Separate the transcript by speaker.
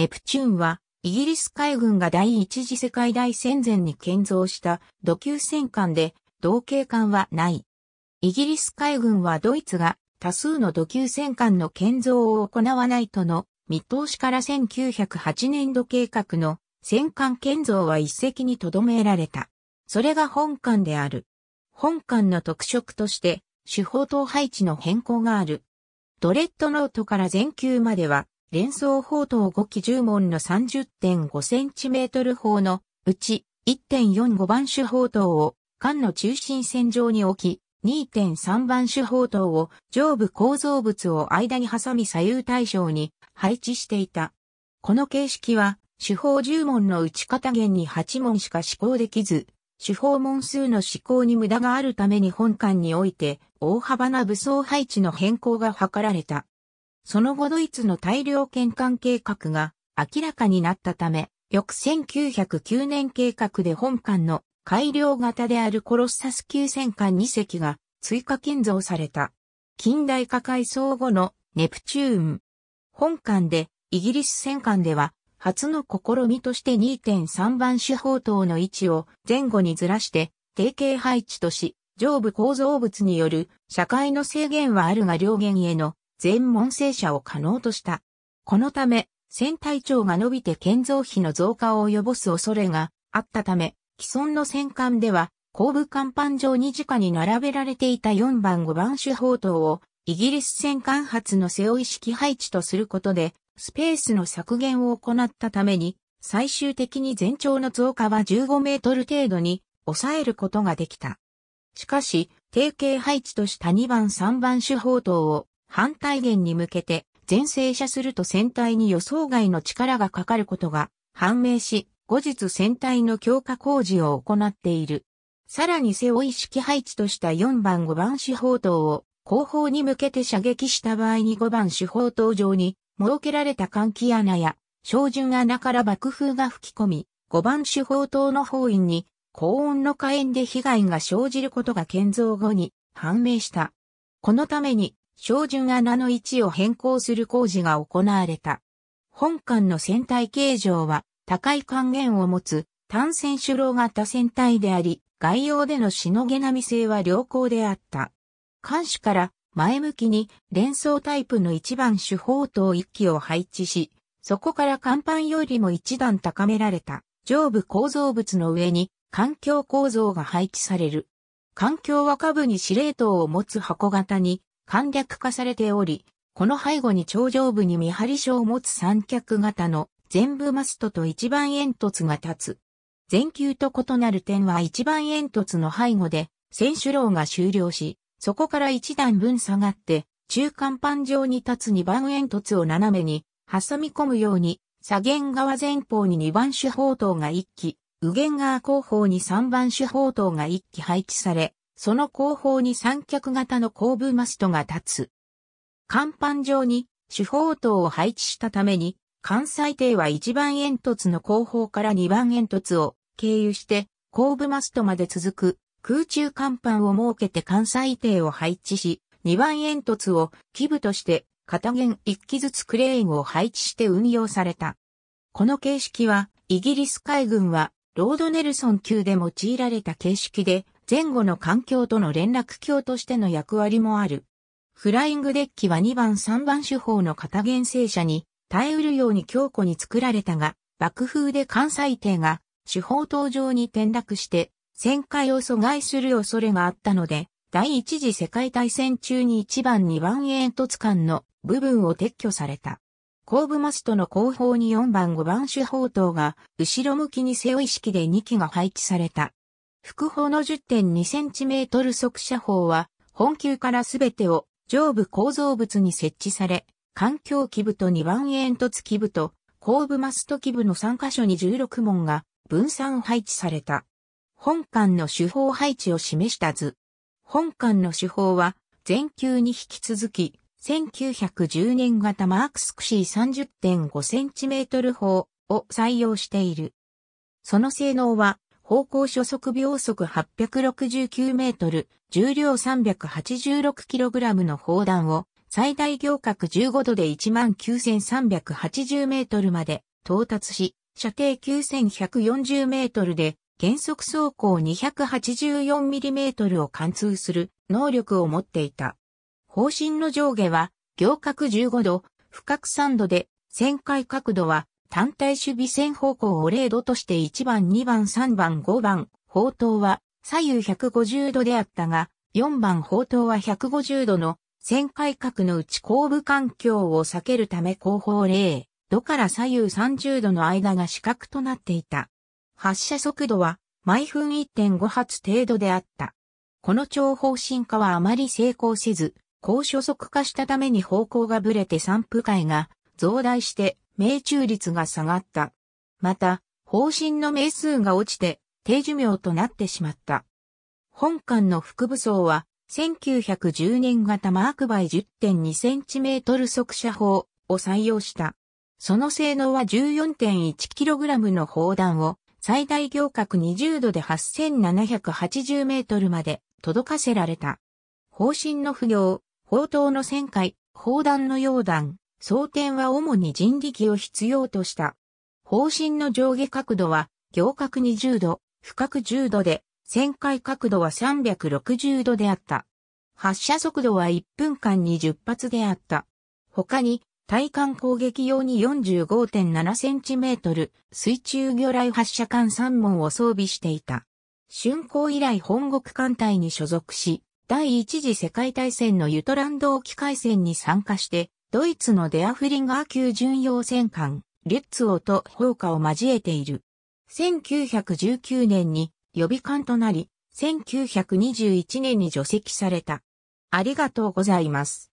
Speaker 1: ネプチューンは、イギリス海軍が第一次世界大戦前に建造した土級戦艦で、同型艦はない。イギリス海軍はドイツが多数の土球戦艦の建造を行わないとの見通しから1908年度計画の戦艦建造は一石に留められた。それが本艦である。本艦の特色として、手法等配置の変更がある。ドレッドノートから全球までは、連想砲塔5基10門の 30.5cm 砲のうち1.45番手砲塔を艦の中心線上に置き、2.3番手砲塔を上部構造物を間に挟み左右対称に配置していた。この形式は、手法10門の内方弦に8門しか試行できず、手法門数の試行に無駄があるために本艦において大幅な武装配置の変更が図られた。その後ドイツの大量転換計画が明らかになったため、翌1909年計画で本艦の改良型であるコロッサス級戦艦2隻が追加建造された。近代化改装後のネプチューン。本艦でイギリス戦艦では初の試みとして2.3番手砲塔の位置を前後にずらして定型配置とし、上部構造物による社会の制限はあるが両弦への全問正社を可能とした。このため、船体長が伸びて建造費の増加を及ぼす恐れがあったため、既存の戦艦では、後部甲板上に直に並べられていた4番5番手砲塔を、イギリス戦艦発の背負い式配置とすることで、スペースの削減を行ったために、最終的に全長の増加は15メートル程度に抑えることができた。しかし、定型配置とした2番3番手砲塔を反対弦に向けて前傾射すると船体に予想外の力がかかることが判明し、後日船体の強化工事を行っている。さらに背負い式配置とした4番5番手法塔を後方に向けて射撃した場合に5番手法塔上に設けられた換気穴や照準穴から爆風が吹き込み、5番手法塔の方院に高温の火炎で被害が生じることが建造後に判明した。このために照準穴の位置を変更する工事が行われた。本艦の船体形状は高い還元を持つ単線主郎型船体であり、外洋でのしのげ並み性は良好であった。艦首から前向きに連装タイプの一番主砲塔一機を配置し、そこから甲板よりも一段高められた上部構造物の上に環境構造が配置される。環境は下部に司令塔を持つ箱型に簡略化されており、この背後に頂上部に見張り所を持つ三脚型の全部マストと一番煙突が立つ。全球と異なる点は一番煙突の背後で、選手楼が終了し、そこから一段分下がって、中間板上に立つ二番煙突を斜めに挟み込むように、左舷側前方に二番手砲塔が一機、右舷側後方に三番手砲塔が一機配置され、その後方に三脚型の後部マストが立つ。甲板上に主砲塔を配置したために、関西艇は一番煙突の後方から二番煙突を経由して後部マストまで続く空中甲板を設けて関西艇を配置し、二番煙突を基部として片弦一機ずつクレーンを配置して運用された。この形式はイギリス海軍はロードネルソン級で用いられた形式で前後の環境との連絡橋としての役割もある。フライングデッキは2番3番手法の型原生車に耐えうるように強固に作られたが、爆風で関西艇が手法登場に転落して旋回を阻害する恐れがあったので、第一次世界大戦中に1番2番煙突間の部分を撤去された。後部マストの後方に4番5番手砲塔が後ろ向きに背負い式で2機が配置された。副砲の 10.2cm 速射砲は、本級からすべてを上部構造物に設置され、環境基部と2番煙突基部と後部マスト基部の3箇所に16門が分散配置された。本館の手法配置を示した図。本館の手法は、全級に引き続き、1910年型マークスクシー 30.5cm 砲を採用している。その性能は方向初速秒速869メートル、重量386キログラムの砲弾を最大行角15度で19,380メートルまで到達し、射程9,140メートルで減速走行2 8 4トルを貫通する能力を持っていた。方針の上下は、行角15度、深角3度で、旋回角度は単体守備線方向を0度として1番2番3番5番、砲塔は左右150度であったが、4番砲塔は150度の旋回角のうち後部環境を避けるため後方0度から左右30度の間が死角となっていた。発射速度は毎分1.5発程度であった。この長方針化はあまり成功せず、高初速化したために方向がぶれて散布回が増大して命中率が下がった。また、方針の名数が落ちて、低寿命となってしまった。本館の副武装は、1910年型マークバイ 10.2cm 速射砲を採用した。その性能は 14.1kg の砲弾を最大行角20度で 8780m まで届かせられた。方針の不良、砲塔の旋回、砲弾の溶弾、装填は主に人力を必要とした。方針の上下角度は、行角20度、深角10度で、旋回角度は360度であった。発射速度は1分間に10発であった。他に、対艦攻撃用に4 5 7トル、水中魚雷発射管3門を装備していた。竣工以来本国艦隊に所属し、第一次世界大戦のユトランド沖海戦に参加して、ドイツのデアフリンガー級巡洋戦艦、リュッツ王と砲火を交えている。1919年に予備艦となり、1921年に除籍された。ありがとうございます。